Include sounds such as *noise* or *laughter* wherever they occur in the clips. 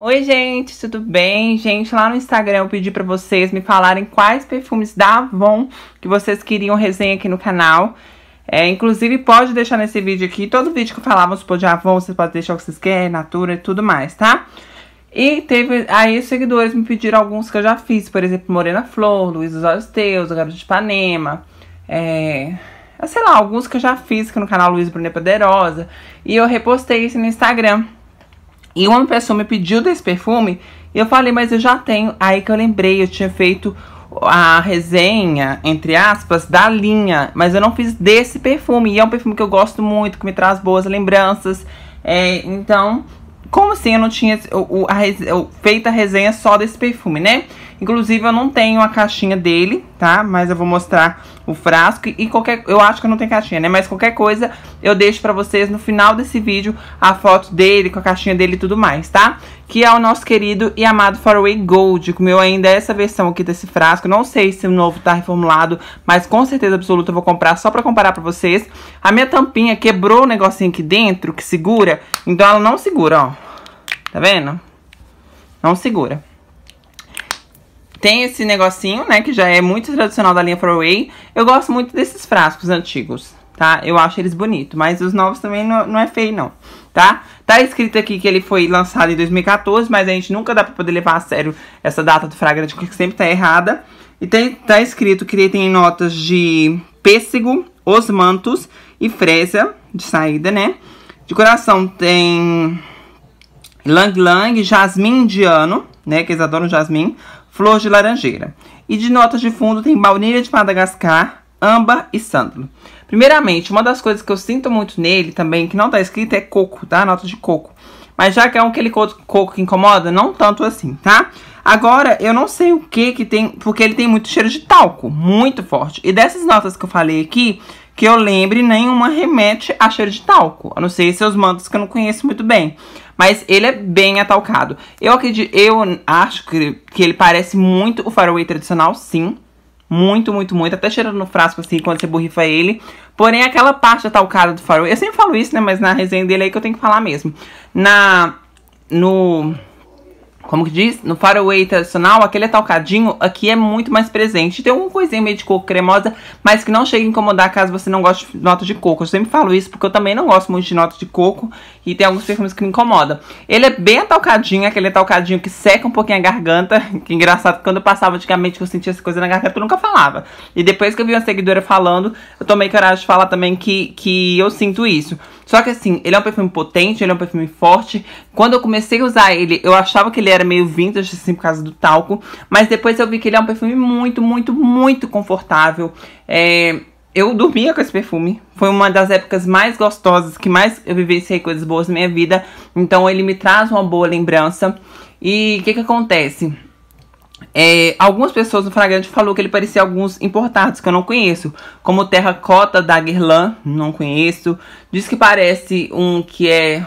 Oi, gente, tudo bem? Gente, lá no Instagram eu pedi para vocês me falarem quais perfumes da Avon que vocês queriam resenha aqui no canal. É, inclusive, pode deixar nesse vídeo aqui, todo vídeo que eu falava de Avon, vocês podem deixar o que vocês querem, Natura e tudo mais, tá? E teve, aí os seguidores me pediram alguns que eu já fiz, por exemplo, Morena Flor, Luiz dos Olhos Teus, Garoto de Ipanema, é sei lá, alguns que eu já fiz aqui no canal Luiz Brunet Poderosa. E eu repostei isso no Instagram. E uma pessoa me pediu desse perfume e eu falei, mas eu já tenho. Aí que eu lembrei, eu tinha feito a resenha, entre aspas, da linha, mas eu não fiz desse perfume. E é um perfume que eu gosto muito, que me traz boas lembranças. É, então, como assim eu não tinha o, o, a, o, feito a resenha só desse perfume, né? Inclusive, eu não tenho a caixinha dele, tá? Mas eu vou mostrar o frasco e qualquer... Eu acho que não tem caixinha, né? Mas qualquer coisa eu deixo pra vocês no final desse vídeo a foto dele, com a caixinha dele e tudo mais, tá? Que é o nosso querido e amado Faraway Gold. Comeu ainda é essa versão aqui desse frasco. Não sei se o novo tá reformulado, mas com certeza absoluta eu vou comprar só pra comparar pra vocês. A minha tampinha quebrou o negocinho aqui dentro, que segura. Então ela não segura, ó. Tá vendo? Não segura. Tem esse negocinho, né, que já é muito tradicional da linha Faraway. Eu gosto muito desses frascos antigos, tá? Eu acho eles bonitos, mas os novos também não, não é feio, não, tá? Tá escrito aqui que ele foi lançado em 2014, mas a gente nunca dá pra poder levar a sério essa data do fragrante, porque sempre tá errada. E tem, tá escrito que ele tem notas de pêssego, osmantos e fresa de saída, né? De coração tem Lang Lang, jasmim indiano, né? Que eles adoram jasmim flor de laranjeira. E de notas de fundo tem baunilha de Madagascar, âmbar e sândalo. Primeiramente, uma das coisas que eu sinto muito nele também, que não tá escrito, é coco, tá? Nota de coco. Mas já que é aquele coco que incomoda, não tanto assim, tá? Agora, eu não sei o que que tem, porque ele tem muito cheiro de talco, muito forte. E dessas notas que eu falei aqui, que eu lembre, nenhuma remete a cheiro de talco. A não ser seus mantos que eu não conheço muito bem. Mas ele é bem atalcado. Eu acredito, eu acho que, que ele parece muito o faraway tradicional, sim. Muito, muito, muito. Até cheirando no frasco, assim, quando você borrifa ele. Porém, aquela parte atalcada do faraway... Eu sempre falo isso, né? Mas na resenha dele é aí é que eu tenho que falar mesmo. Na... No como que diz? No faraway tradicional, aquele talcadinho aqui é muito mais presente. Tem uma coisinha meio de coco cremosa, mas que não chega a incomodar caso você não goste de nota de coco. Eu sempre falo isso porque eu também não gosto muito de nota de coco e tem alguns perfumes que me incomodam. Ele é bem atalcadinho, aquele atalcadinho que seca um pouquinho a garganta. *laughs* Que engraçado, quando eu passava antigamente que eu sentia essa coisa na garganta, eu nunca falava. E depois que eu vi uma seguidora falando, eu tomei coragem de falar também que, que eu sinto isso. Só que assim, ele é um perfume potente, ele é um perfume forte. Quando eu comecei a usar ele, eu achava que ele era era meio vintage, assim, por causa do talco. Mas depois eu vi que ele é um perfume muito, muito, muito confortável. É, eu dormia com esse perfume. Foi uma das épocas mais gostosas, que mais eu vivenciei coisas boas na minha vida. Então ele me traz uma boa lembrança. E o que que acontece? É, algumas pessoas no Fragrante falou que ele parecia alguns importados que eu não conheço, como Cota da Guerlain, não conheço. Diz que parece um que é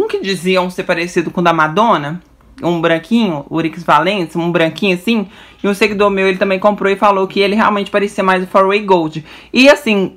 um que diziam ser parecido com o da Madonna, um branquinho, Urix Valens, um branquinho assim. E um seguidor meu, ele também comprou e falou que ele realmente parecia mais o Faraway Gold. E assim,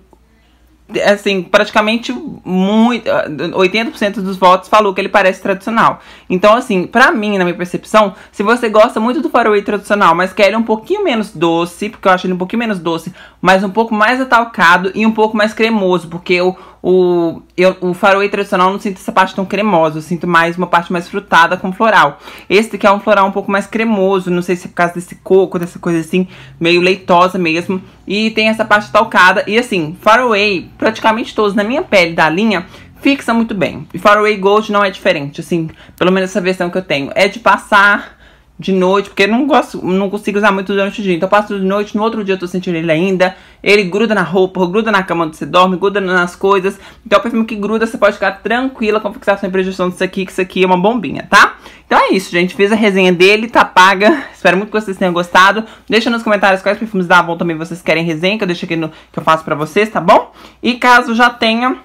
assim, praticamente muito, 80% dos votos falou que ele parece tradicional. Então, assim, pra mim, na minha percepção, se você gosta muito do faroe tradicional, mas quer ele um pouquinho menos doce, porque eu acho ele um pouquinho menos doce, mas um pouco mais atalcado e um pouco mais cremoso, porque o, o, eu, o faroe tradicional eu não sinto essa parte tão cremosa, eu sinto mais uma parte mais frutada com floral. Esse aqui é um floral um pouco mais cremoso, não sei se é por causa desse coco, dessa coisa assim, meio leitosa mesmo. E tem essa parte talcada. E assim, Faraway, praticamente todos na minha pele da linha, fixa muito bem. E Faraway Gold não é diferente, assim, pelo menos essa versão que eu tenho. É de passar de noite, porque não gosto, não consigo usar muito durante o dia. Então eu passo de noite, no outro dia eu tô sentindo ele ainda. Ele gruda na roupa, gruda na cama onde você dorme, gruda nas coisas. Então é um perfume que gruda, você pode ficar tranquila com a fixação e projeção disso aqui, que isso aqui é uma bombinha, tá? Então é isso, gente. Fiz a resenha dele, tá paga. *laughs* Espero muito que vocês tenham gostado. Deixa nos comentários quais perfumes da Avon também vocês querem resenha, que eu deixo aqui no que eu faço pra vocês, tá bom? E caso já tenha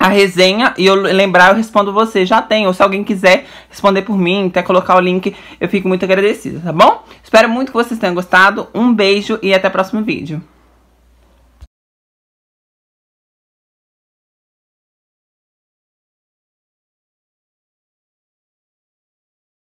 a resenha e eu lembrar, eu respondo você. Já tem. Ou se alguém quiser responder por mim, até colocar o link, eu fico muito agradecida, tá bom? Espero muito que vocês tenham gostado. Um beijo e até o próximo vídeo.